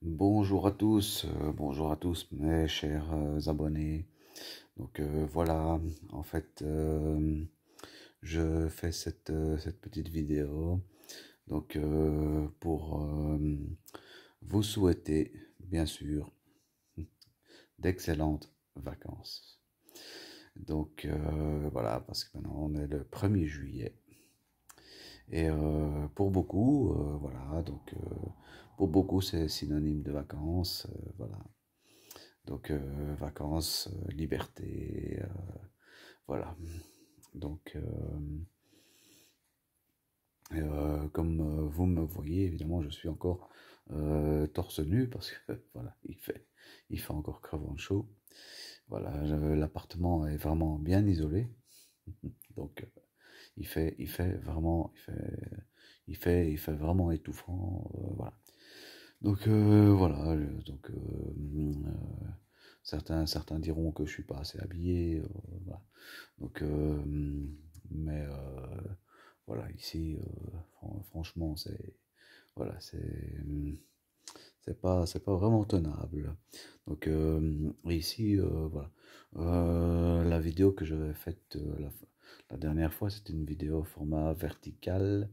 Bonjour à tous, euh, bonjour à tous mes chers euh, abonnés. Donc euh, voilà, en fait, je fais cette, petite vidéo donc pour vous souhaiter, bien sûr, d'excellentes vacances. Donc voilà, parce que maintenant on est le 1er juillet. Et pour beaucoup, voilà, donc beaucoup, c'est synonyme de vacances. Euh, voilà. Donc, euh, vacances, euh, liberté. voilà. Donc, comme vous me voyez, évidemment, je suis encore torse nu parce que, voilà, il fait, il fait encore crevant chaud. Voilà, l'appartement est vraiment bien isolé. Donc, il fait, il fait vraiment, il fait, il fait, il fait vraiment étouffant. voilà. Donc euh, voilà, euh, donc euh, mm, certains, certains diront que je suis pas assez habillé, Donc mm, mais voilà, ici franchement c'est voilà, c'est mm, c'est pas c'est pas vraiment tenable donc ici voilà la vidéo que j'avais faite la, dernière fois c'était une vidéo format vertical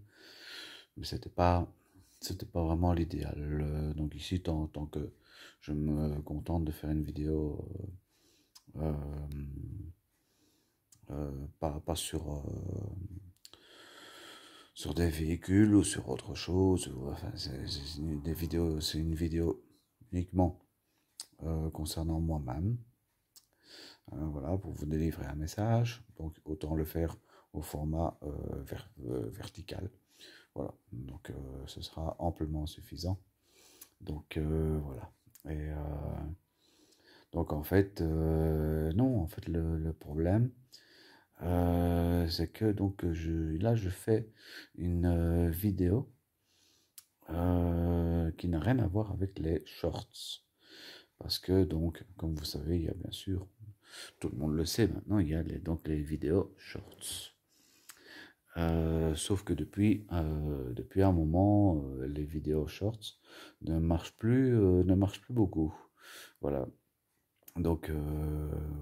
mais c'était pas c'était pas vraiment l'idéal. Euh, donc ici, tant, que je me contente de faire une vidéo euh, euh, pas, sur, sur des véhicules ou sur autre chose, c'est des vidéos, c'est une vidéo uniquement concernant moi-même. voilà, pour vous délivrer un message. Donc autant le faire au format vertical. Voilà, donc euh, ce sera amplement suffisant. Donc euh, voilà. Et euh, donc en fait, non, en fait le, problème, c'est que donc je, là je fais une vidéo qui n'a rien à voir avec les shorts. Parce que donc, comme vous savez, il y a bien sûr, tout le monde le sait maintenant, il y a donc les vidéos shorts. Euh, sauf que depuis, euh, depuis un moment, euh, les vidéos shorts ne marchent plus, ne marchent plus beaucoup. Voilà. Donc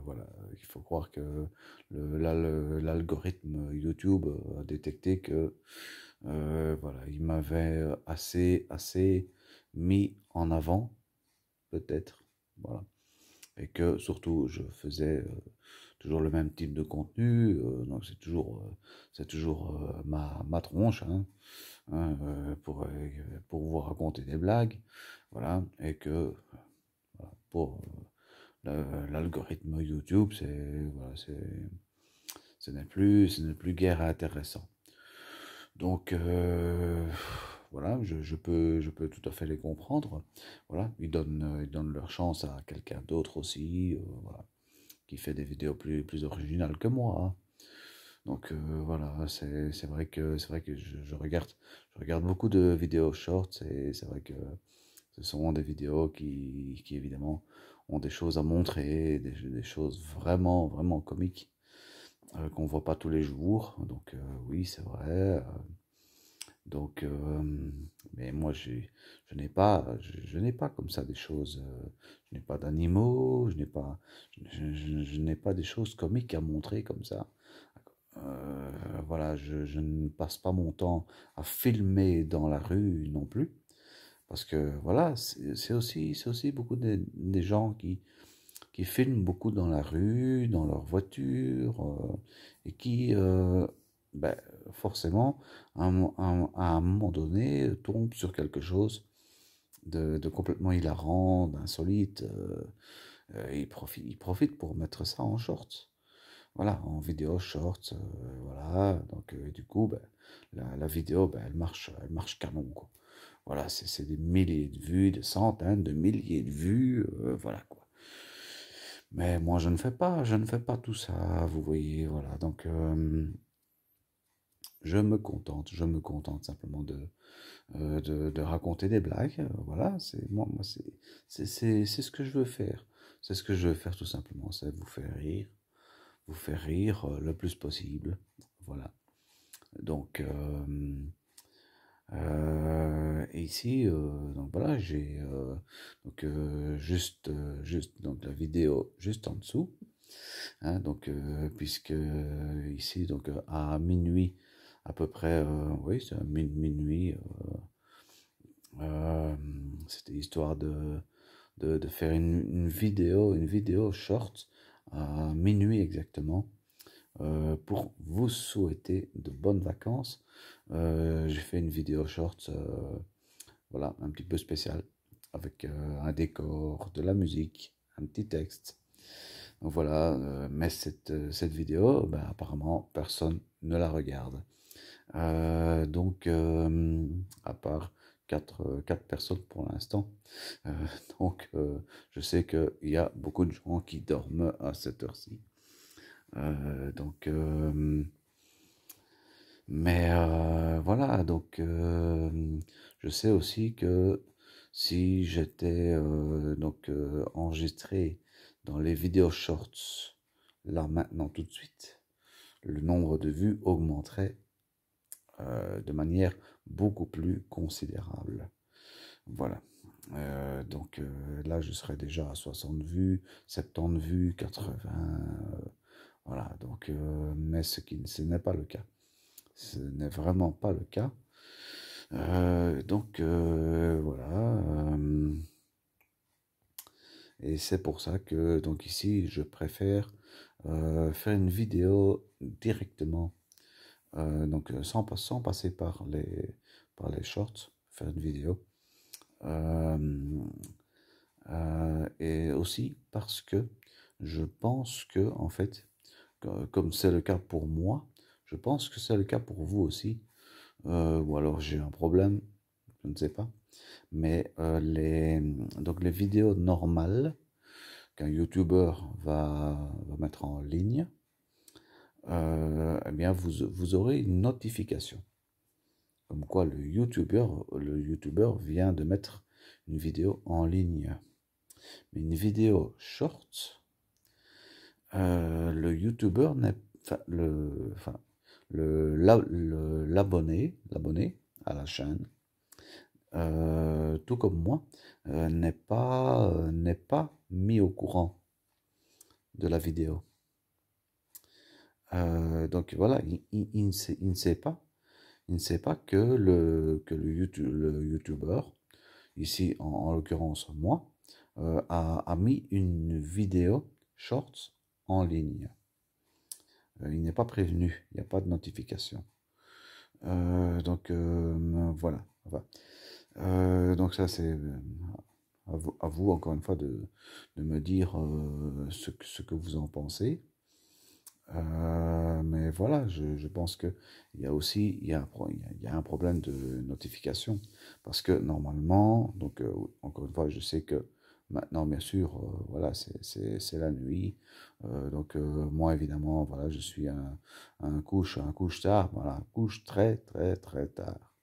voilà, il faut croire que l'algorithme YouTube a détecté que voilà, il m'avait assez assez mis en avant, peut-être. Voilà. Et que surtout je faisais toujours le même type de contenu, euh, donc c'est toujours, euh, c'est toujours euh, ma, ma, tronche hein, hein, pour, pour vous raconter des blagues, voilà, et que pour l'algorithme YouTube, c'est voilà, c'est ce n'est plus, ce n'est plus guère intéressant. Donc voilà, je, je, peux, je peux tout à fait les comprendre. Voilà, ils donnent, ils donnent leur chance à quelqu'un d'autre aussi. voilà fait des vidéos plus, plus originales que moi. Hein. Donc euh, voilà, c'est vrai que, c'est vrai que je, regarde, je regarde beaucoup de vidéos shorts et c'est vrai que ce sont des vidéos qui, qui, évidemment ont des choses à montrer, des, choses vraiment, vraiment comiques euh, qu'on voit pas tous les jours. Donc euh, oui, c'est vrai. Donc, euh, mais moi, je n'ai pas, je, n'ai pas comme ça des choses. Euh, je n'ai pas d'animaux, je n'ai pas, je, n'ai pas des choses comiques à montrer comme ça. Euh, voilà, je, ne passe pas mon temps à filmer dans la rue non plus, parce que voilà, c'est aussi, c'est aussi beaucoup des, gens qui qui filment beaucoup dans la rue, dans leur voiture, et qui ben, forcément, à un, à un moment donné, euh, tombe sur quelque chose de, complètement hilarant, d'insolite. Euh, euh, il, profite, il profite pour mettre ça en short. Voilà, en vidéo short, voilà. Donc, du coup, ben, la, la, vidéo, ben, elle marche, elle marche canon, quoi. Voilà, c'est des milliers de vues, des centaines de milliers de vues, voilà, quoi. Mais moi, je ne fais pas, je ne fais pas tout ça, vous voyez, voilà. Donc, je me contente, je me contente simplement de, euh, de, raconter des blagues. Euh, voilà, c'est moi, moi c'est ce que je veux faire. C'est ce que je veux faire tout simplement, c'est vous faire rire, vous faire rire euh, le plus possible. Voilà. Donc, ici, donc voilà, j'ai donc juste, juste donc la vidéo juste en dessous. Hein, donc, puisque ici, donc à minuit, à peu près, euh, oui, c'est minuit. Euh, euh, c'était histoire de, faire une, vidéo, une vidéo short à minuit exactement. pour vous souhaiter de bonnes vacances. J'ai fait une vidéo short, voilà, un petit peu spéciale, avec un décor, de la musique, un petit texte. Donc voilà, mais cette, vidéo, ben, apparemment, personne ne la regarde. Euh, donc, euh, à part 4, euh, quatre personnes pour l'instant. donc, je sais qu'il y a beaucoup de gens qui dorment à cette heure-ci. donc, mais voilà, donc, je sais aussi que si j'étais donc enregistré dans les vidéos shorts, là maintenant tout de suite, le nombre de vues augmenterait euh, de manière beaucoup plus considérable. Voilà. Euh, donc euh, là, je serais déjà à 60 vues, 70 vues, 80. voilà. Donc, mais ce qui ce n'est pas le cas. Ce n'est vraiment pas le cas. donc voilà. et c'est pour ça que donc ici, je préfère faire une vidéo directement euh, donc euh, sans, sans, passer par les, par les shorts, faire une vidéo. Euh, et aussi parce que je pense que, en fait, comme c'est le cas pour moi, je pense que c'est le cas pour vous aussi. ou alors j'ai un problème, je ne sais pas. Mais les, donc les vidéos normales qu'un YouTuber va, va mettre en ligne, euh, eh bien vous, aurez une notification. Comme quoi le youtubeur le vient de mettre une vidéo en ligne. Mais une vidéo short, euh, le youtubeur n'est enfin, le enfin, l'abonné l'abonné à la chaîne euh, tout comme moi n'est pas n'est pas mis au courant de la vidéo euh, donc voilà, il, ne sait, pas, il ne sait pas que le que le, youtubeur, ici en, l'occurrence moi, euh, a, mis une vidéo short en ligne. Euh, il n'est pas prévenu, il n'y a pas de notification. donc voilà, donc ça c'est à, vous, encore une fois de, me dire ce que vous en pensez. Euh, mais voilà, je, pense qu'il y a aussi il y a, un, il y a un problème de notification. Parce que normalement, donc euh, encore une fois, je sais que maintenant, bien sûr, euh, voilà, c'est la nuit. donc moi, évidemment, voilà, je suis un, couche, un couche tard, voilà, couche très, très, très tard.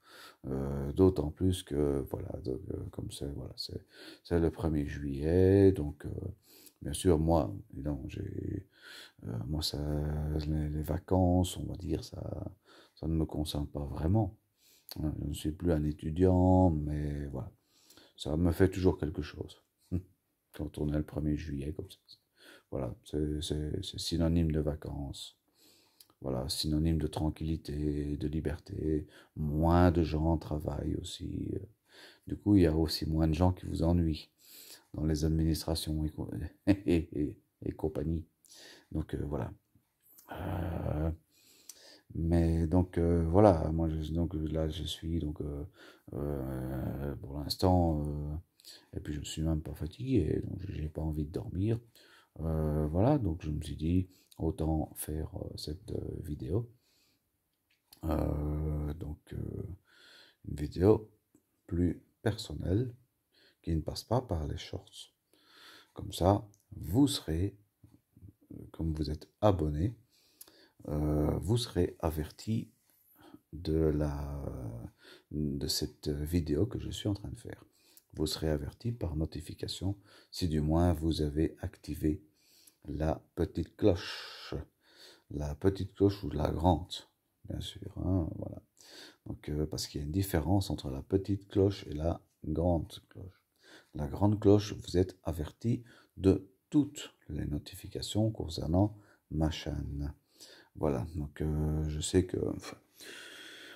d'autant plus que voilà donc, comme c'est voilà c'est le 1er juillet donc bien sûr moi donc, j'ai euh, moi, ça, les, vacances, on va dire, ça, ça ne me concerne pas vraiment. Euh, je ne suis plus un étudiant, mais voilà. Ça me fait toujours quelque chose. Hum, quand on est le 1er juillet, comme ça. Voilà, c'est synonyme de vacances. Voilà, synonyme de tranquillité, de liberté. Moins de gens travaillent aussi. Euh. Du coup, il y a aussi moins de gens qui vous ennuient dans les administrations et compagnie. Donc euh, voilà. Euh, mais donc euh, voilà, moi je, donc là je suis donc pour l'instant et puis je ne suis même pas fatigué, donc j'ai pas envie de dormir. voilà, donc je me suis dit, autant faire cette vidéo. donc, une vidéo plus personnelle qui ne passe pas par les shorts. Comme ça, vous serez comme vous êtes abonné, euh, vous serez averti de, la, de cette vidéo que je suis en train de faire. Vous serez averti par notification si du moins vous avez activé la petite cloche. La petite cloche ou la grande, bien sûr. Hein, voilà. Donc, euh, parce qu'il y a une différence entre la petite cloche et la grande cloche. La grande cloche, vous êtes averti de toutes les notifications concernant ma chaîne. Voilà, donc euh, je sais que...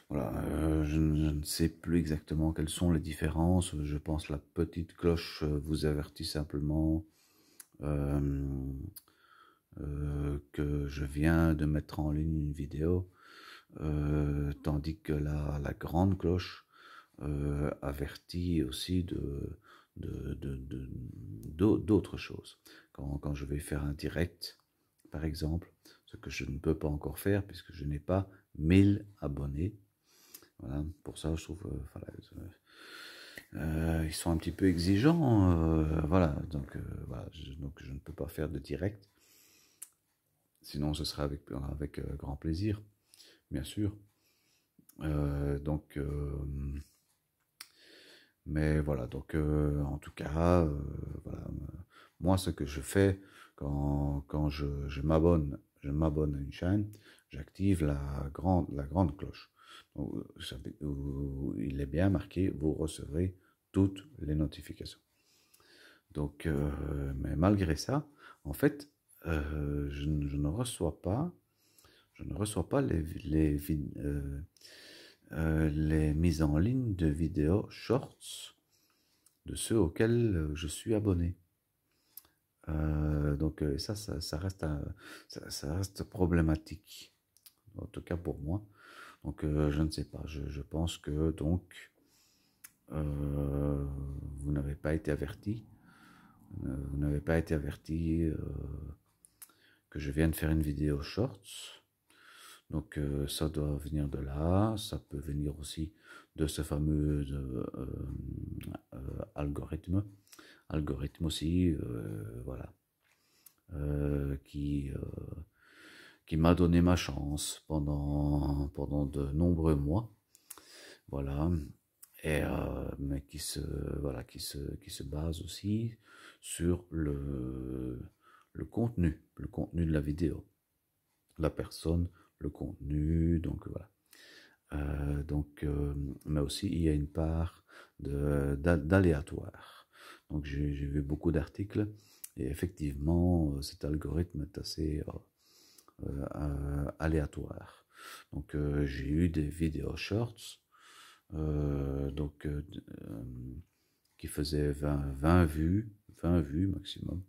voilà, euh, je, ne sais plus exactement quelles sont les différences. Je pense la petite cloche vous avertit simplement euh, que je viens de mettre en ligne une vidéo, tandis que la, grande cloche avertit aussi de d'autres de, de, choses quand, je vais faire un direct, par exemple, ce que je ne peux pas encore faire puisque je n'ai pas 1000 abonnés. Voilà, pour ça, je trouve, euh, euh, ils sont un petit peu exigeants, euh, voilà, donc, je, donc je ne peux pas faire de direct. Sinon, ce sera avec, avec grand plaisir, bien sûr. donc, mais voilà, donc en tout cas, voilà, moi, ce que je fais quand, je, m'abonne, je m'abonne à une chaîne, j'active la grande, la grande cloche. Euh, euh, il est bien marqué, vous recevrez toutes les notifications. Donc, euh, mais malgré ça, en fait, je, ne reçois pas, je ne reçois pas les, les mises en ligne de vidéos shorts de ceux auxquels je suis abonné. Euh, donc euh, ça, ça, reste, ça, reste problématique, en tout cas pour moi. Donc euh, je ne sais pas, je, pense que donc vous n'avez pas été averti, vous n'avez pas été averti que je viens de faire une vidéo short Donc ça doit venir de là, ça peut venir aussi de ce fameux algorithme algorithme aussi, euh, voilà, euh, qui, euh, qui m'a donné ma chance pendant, pendant de nombreux mois, voilà, et mais qui se, voilà, qui se, qui se base aussi sur le, le contenu, le contenu de la vidéo, la personne, le contenu, donc voilà. donc, mais aussi il y a une part d'aléatoire donc j'ai vu beaucoup d'articles et effectivement euh, cet algorithme est assez euh, euh, aléatoire. Donc j'ai eu des vidéos shorts donc, qui faisaient 20, 20, vues, 20 vues maximum.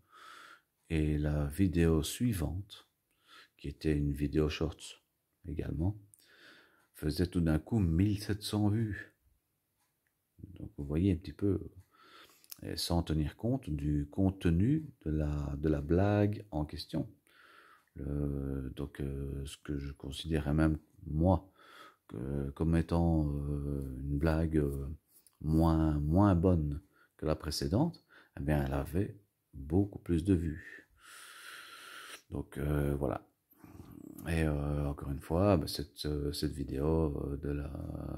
Et la vidéo suivante, qui était une vidéo shorts également, faisait tout d'un coup 1700 vues. Donc vous voyez un petit peu sans tenir compte du contenu de la, de la blague en question. donc euh, ce que je considérais même moi comme étant euh, une blague euh, moins, moins bonne que la précédente, eh bien elle avait beaucoup plus de vues. Donc voilà. Et encore une fois, bah, cette, vidéo de la,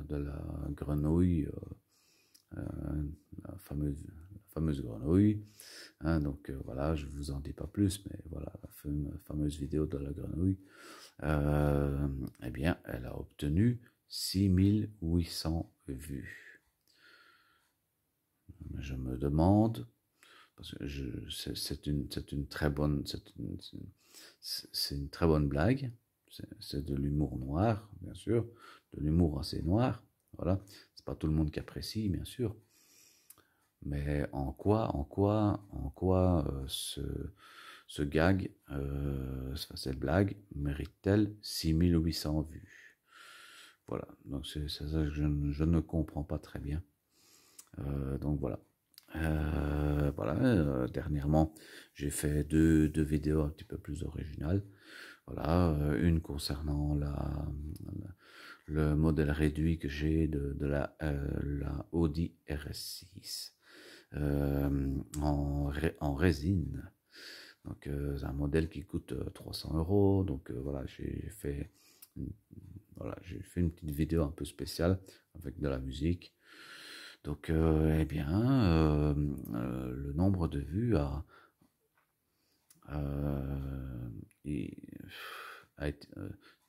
de la grenouille, la fameuse fameuse grenouille. Hein, donc euh, voilà, je vous en dis pas plus, mais voilà, la fameuse vidéo de la grenouille, et euh, eh bien, elle a obtenu 6800 vues. Je me demande, parce que c'est une, une, très bonne, c'est une, une, très bonne blague. C'est de l'humour noir, bien sûr, de l'humour assez noir. Voilà, c'est pas tout le monde qui apprécie, bien sûr mais en quoi, en quoi, en quoi euh, ce, gag, euh, cette blague mérite-t-elle 6800 vues Voilà, donc c'est ça que je, ne comprends pas très bien. Euh, donc voilà. voilà, dernièrement, j'ai fait deux, deux, vidéos un petit peu plus originales. Voilà, une concernant la, le modèle réduit que j'ai de, la, la Audi RS6. Euh, en, en, résine. Donc euh, c'est un modèle qui coûte 300 euh, euros. Donc voilà, j'ai fait, voilà, j'ai fait une petite vidéo un peu spéciale avec de la musique. Donc eh bien, le nombre de vues a, euh,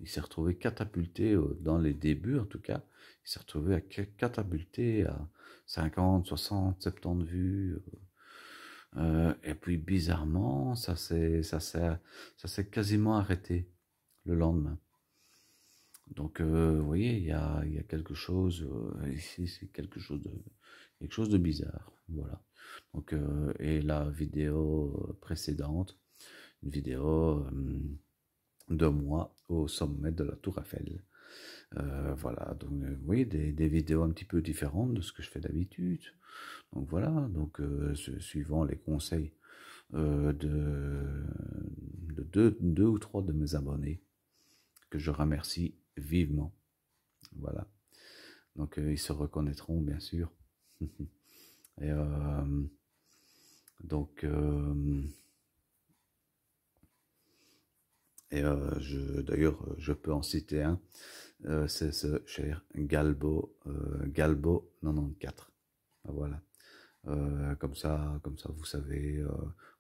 il s'est retrouvé catapulté euh, dans les débuts, en tout cas. Il s'est retrouvé à, catapulté à 50, 60, 70 vues. Euh, et puis bizarrement, ça s'est, ça ça quasiment arrêté le lendemain. Donc, vous voyez, il y a, quelque chose, ici, c'est quelque chose de, quelque chose de bizarre, voilà. Donc, et la vidéo précédente, une vidéo de moi au sommet de la Tour Eiffel. Euh, voilà, donc euh, vous voyez des, vidéos un petit peu différentes de ce que je fais d'habitude. Donc voilà, donc euh, suivant les conseils de, deux, deux, ou trois de mes abonnés que je remercie vivement. Voilà. Donc ils se reconnaîtront bien sûr. Et donc et euh, je, d'ailleurs, euh, je peux en citer un. Euh, c'est ce cher Galbo, Galbo 94. Ah, voilà. comme ça, comme ça, vous savez.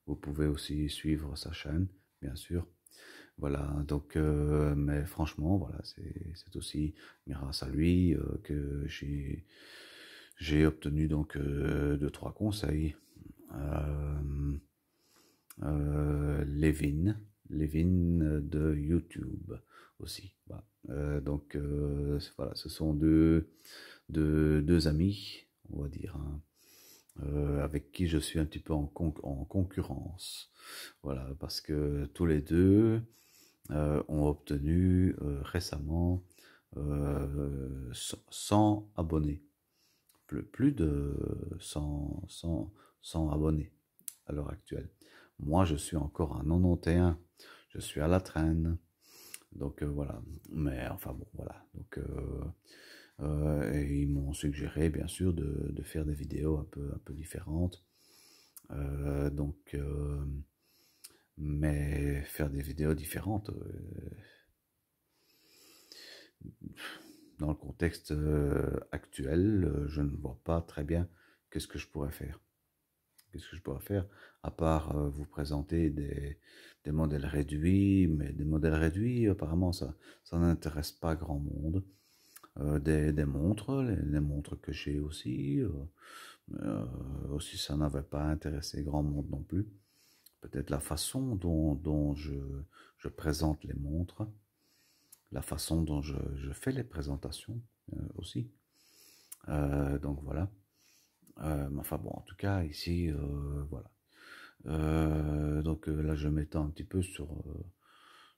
vous pouvez aussi suivre sa chaîne, bien sûr. Voilà. Donc, mais franchement, voilà, c'est aussi grâce à lui que j'ai obtenu donc deux trois conseils. Euh, Levin, Levin euh, de YouTube aussi. Euh, donc euh, voilà, ce sont deux, deux, amis, on va dire, hein, avec qui je suis un petit peu en, concurrence. Voilà, parce que tous les deux ont obtenu récemment 100 abonnés. Plus, de 100, abonnés à l'heure actuelle. Moi, je suis encore à 91 suis à la traîne. Donc euh, voilà, mais enfin bon, voilà. Donc, euh, euh, ils m'ont suggéré, bien sûr, de, de, faire des vidéos un peu, un peu différentes. donc, mais faire des vidéos différentes dans le contexte actuel, je ne vois pas très bien qu'est-ce que je pourrais faire. Qu'est-ce que je pourrais faire à part euh, vous présenter des, modèles réduits, mais des modèles réduits, apparemment, ça, ça n'intéresse pas grand monde. Euh, des, montres, les, montres que j'ai aussi, euh, aussi ça n'avait pas intéressé grand monde non plus. Peut-être la façon dont, je, présente les montres, la façon dont je, fais les présentations aussi. donc voilà. enfin bon, en tout cas, ici, voilà. Euh, donc euh, là, je m'étends un petit peu sur, euh,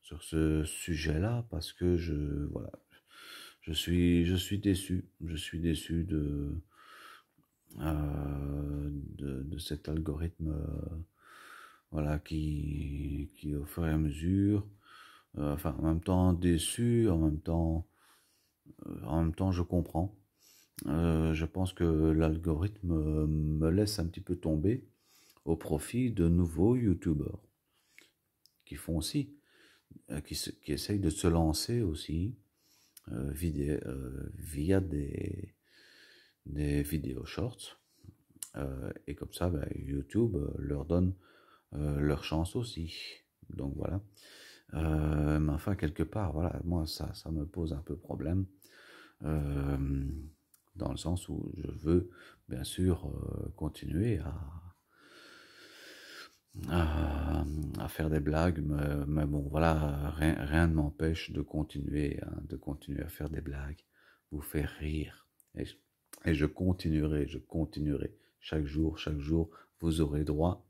sur ce sujet-là parce que je, voilà, je suis, je suis déçu. Je suis déçu de, de, cet algorithme voilà, qui, qui, au fur et à mesure, enfin, en même temps déçu, en même temps, en même temps, je comprends. je pense que l'algorithme me laisse un petit peu tomber au profit de nouveaux youtubeurs qui font aussi, euh, qui, qui essayent de se lancer aussi euh, euh, via des, des vidéos shorts. et comme ça, ben, YouTube leur donne leur chance aussi. Donc voilà. mais enfin, quelque part, voilà, moi, ça, ça me pose un peu problème. dans le sens où je veux, bien sûr, continuer à, à, faire des blagues, mais, bon, voilà, rien, ne m'empêche de continuer, hein, de continuer à faire des blagues, vous faire rire. Et, je continuerai, je continuerai. Chaque jour, chaque jour, vous aurez droit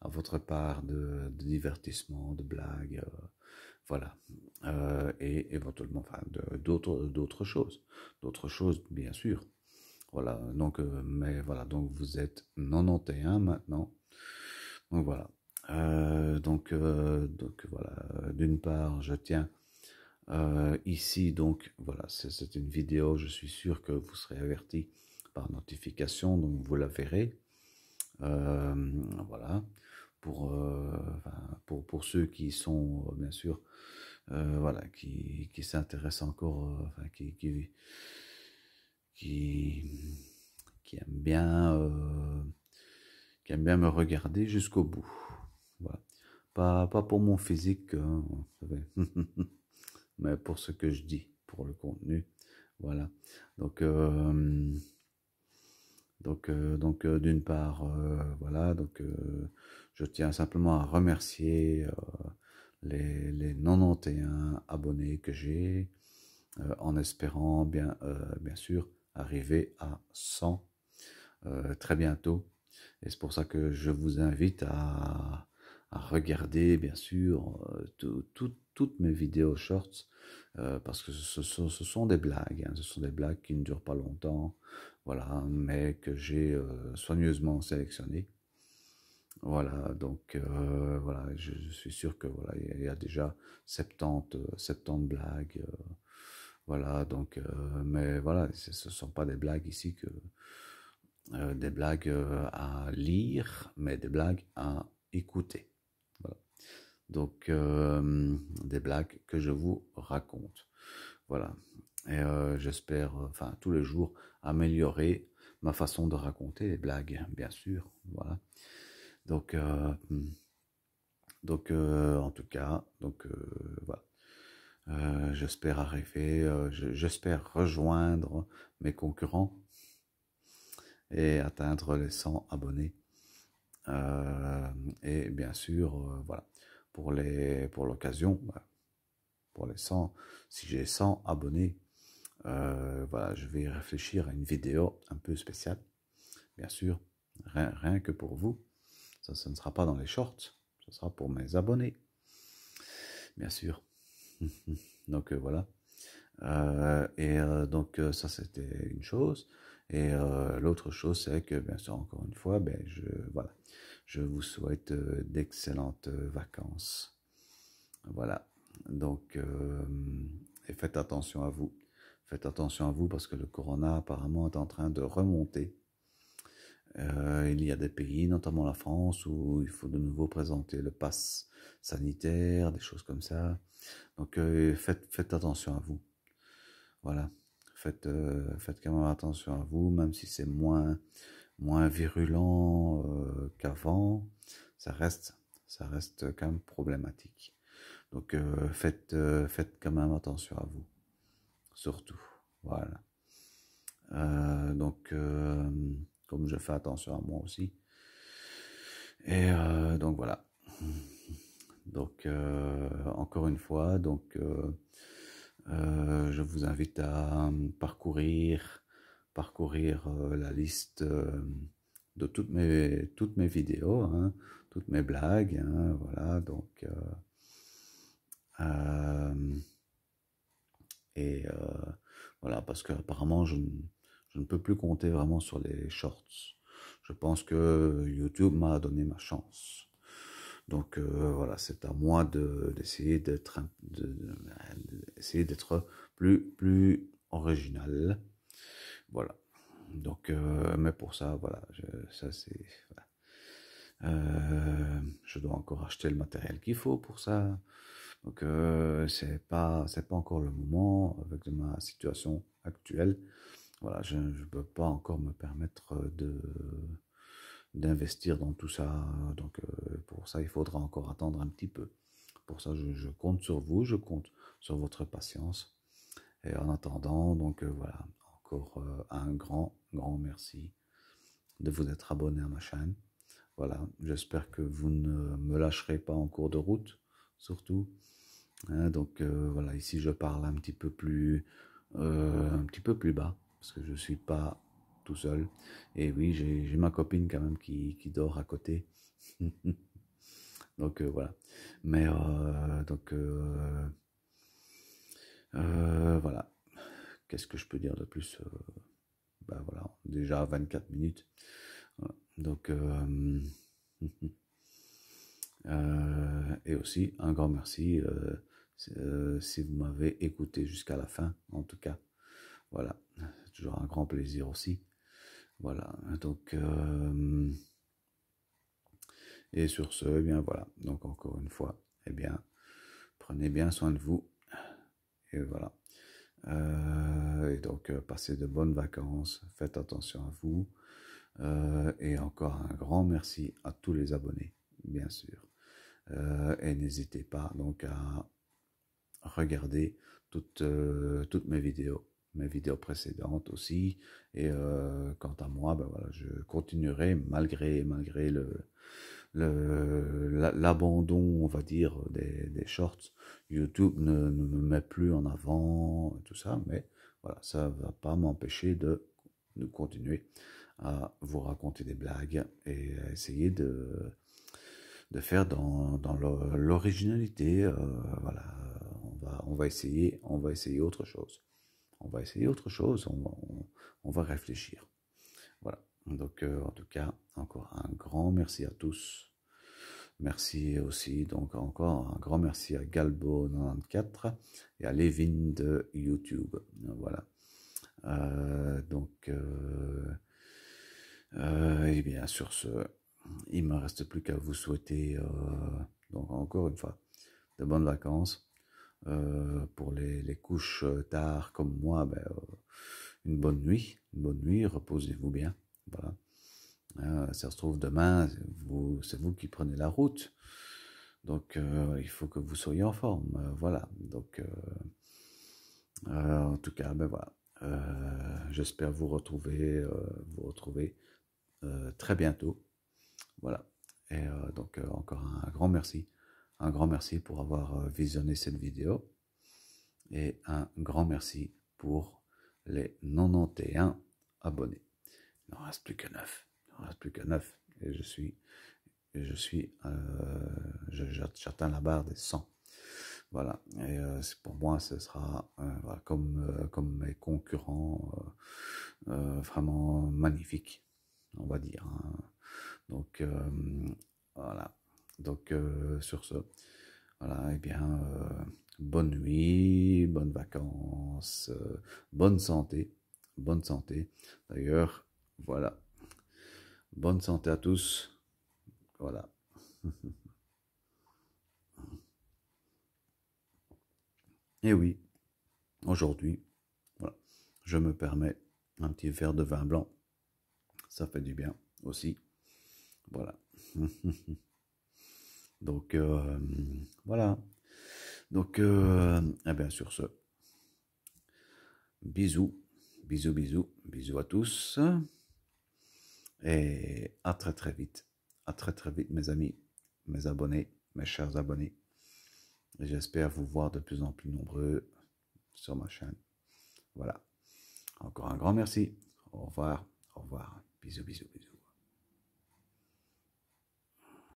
à votre part de, divertissement, de blagues, euh, voilà. Euh, et éventuellement, enfin, d'autres, choses, d'autres choses, bien sûr. Voilà. Donc, euh, mais voilà. Donc, vous êtes 91 maintenant. Donc voilà. Euh, donc, euh, donc voilà, d'une part, je tiens euh, ici, donc voilà, c'est une vidéo, je suis sûr que vous serez averti par notification, donc vous la verrez. voilà, pour, pour, pour ceux qui sont, bien sûr, voilà, qui, qui s'intéressent encore, enfin, qui, qui, qui, qui aiment bien qui aime bien me regarder jusqu'au bout. Voilà. Pas, pas pour mon physique, hein, mais pour ce que je dis, pour le contenu. Voilà. Donc, euh, donc, euh, donc euh, d'une part, voilà, donc je tiens simplement à remercier les, les 91 abonnés que j'ai, en espérant bien, bien sûr arriver à 100 très bientôt. Et c'est pour ça que je vous invite à, regarder, bien sûr, euh, toutes mes vidéos shorts, euh, parce que ce, sont des blagues, hein. ce sont des blagues qui ne durent pas longtemps, voilà, mais que j'ai euh, soigneusement sélectionnées. Voilà, donc voilà, je, suis sûr que voilà, il y, a déjà 70, 70 blagues. voilà, donc, mais voilà, ce ne sont pas des blagues ici que, euh, des blagues euh, à lire, mais des blagues à écouter. Donc, euh, des blagues que je vous raconte. Voilà. Et j'espère, enfin, tous les jours, améliorer ma façon de raconter les blagues, bien sûr. Voilà. Donc, donc en tout cas, donc, voilà. j'espère arriver, j'espère rejoindre mes concurrents et atteindre les 100 abonnés. Euh, et bien sûr, euh, voilà, pour les pour l'occasion, pour les 100, si j'ai 100 abonnés, euh, je vais réfléchir à une vidéo un peu spéciale, bien sûr, rien, que pour vous. Ça, ce ne sera pas dans les shorts, ce sera pour mes abonnés, bien sûr. donc voilà. et donc ça, c'était une chose. Et euh, l'autre chose, c'est que, bien sûr, encore une fois, ben, je, voilà, je vous souhaite euh, d'excellentes euh, vacances. Voilà. Donc, et faites attention à vous. Faites attention à vous parce que le corona, apparemment, est en train de remonter. il y a des pays, notamment la France, où il faut de nouveau présenter le pass sanitaire, des choses comme ça. Donc, faites, faites attention à vous. Voilà. Euh, faites, quand même attention à vous, même si c'est moins, moins virulent euh, qu'avant, ça reste, ça reste quand même problématique. Donc euh, faites, quand même attention à vous, surtout. Voilà. donc, comme je fais attention à moi aussi. Et donc voilà. Donc, encore une fois, donc euh, je vous invite à euh, parcourir, parcourir euh, la liste de toutes mes, toutes mes vidéos, hein, toutes mes blagues. Hein, voilà, donc. et voilà, parce qu'apparemment je, je ne peux plus compter vraiment sur les shorts. Je pense que YouTube m'a donné ma chance. Donc euh, voilà, c'est à moi d'essayer d'être de, d'être plus, plus original. Voilà. Donc, euh, mais pour ça, voilà, je, ça c'est. Euh, je dois encore acheter le matériel qu'il faut pour ça. Donc, c'est pas, c'est pas encore le moment avec ma situation actuelle. Voilà, je ne peux pas encore me permettre de d'investir dans tout ça. Donc euh, pour ça, il faudra encore attendre un petit peu. Pour ça, je, compte sur vous, je compte sur votre patience. Et en attendant, donc euh, voilà, encore euh, un grand, grand merci de vous être abonné à ma chaîne. Voilà, j'espère que vous ne me lâcherez pas en cours de route, surtout. Hein, donc voilà, ici je parle un petit peu plus, un petit peu plus bas, parce que je suis pas tout seul. Et oui, j'ai ma copine quand même qui, dort à côté. donc euh, voilà. Mais euh, donc euh, voilà. Qu'est-ce que je peux dire de plus Ben voilà, déjà 24 minutes. Donc et aussi un grand merci si vous m'avez écouté jusqu'à la fin, en tout cas. Voilà, toujours un grand plaisir aussi. Voilà, donc. Euh, et sur ce, eh bien voilà. Donc, encore une fois, eh bien, prenez bien soin de vous. Et voilà. Euh, et donc, euh, passez de bonnes vacances. Faites attention à vous. et encore un grand merci à tous les abonnés, bien sûr. et n'hésitez pas donc à regarder toutes, toutes mes vidéos mes vidéos précédentes aussi. Et euh, quant à moi, ben voilà, je continuerai malgré malgré le l'abandon, on va dire, des, shorts. YouTube ne, me met plus en avant, tout ça, mais voilà, ça va pas m'empêcher de, de, continuer à vous raconter des blagues et à essayer de, de faire dans, dans l'originalité. Euh, voilà, on va, on va essayer, on va essayer autre chose on va essayer autre chose, on, va réfléchir. Voilà. Donc, euh, en tout cas, encore un grand merci à tous. Merci aussi, donc encore un grand merci à Galbo94 et à Levin de YouTube. Voilà. Euh, donc, et euh, eh bien sur ce, il me reste plus qu'à vous souhaiter, donc encore une fois, de bonnes vacances euh, pour les, les, couches euh, tard comme moi, ben, euh, une bonne nuit, bonne nuit, reposez-vous bien. Voilà. Ah, ça se trouve demain, c'est vous qui prenez la route. Donc il faut que vous soyez en forme. voilà. Donc en tout cas, ben voilà. J'espère vous retrouver, vous retrouver très bientôt. Voilà. Et donc encore un grand merci un grand merci pour avoir euh, visionné cette vidéo et un grand merci pour les 91 abonnés. Il n'en reste plus que 9. Il n'en reste plus que 9. Et je suis, je suis, euh, j'atteins la barre des 100. Voilà. Et euh, pour moi, ce sera euh, comme, comme mes concurrents, vraiment magnifiques on va dire. Hein. Donc, voilà. Donc euh, sur ce, voilà, et eh bien, euh, bonne nuit, bonnes vacances, euh, bonne santé, bonne santé. D'ailleurs, voilà, bonne santé à tous. Voilà. et eh oui, aujourd'hui, voilà, je me permets un petit verre de vin blanc. Ça fait du bien aussi. Voilà. Donc euh, voilà. Donc, euh, eh bien, sur ce, bisous, bisous, bisous, bisous à tous. Et à très très vite. À très très vite, mes amis, mes abonnés, mes chers abonnés. J'espère vous voir de plus en plus nombreux sur ma chaîne. Voilà. Encore un grand merci. Au revoir. Au revoir. Bisous, bisous, bisous.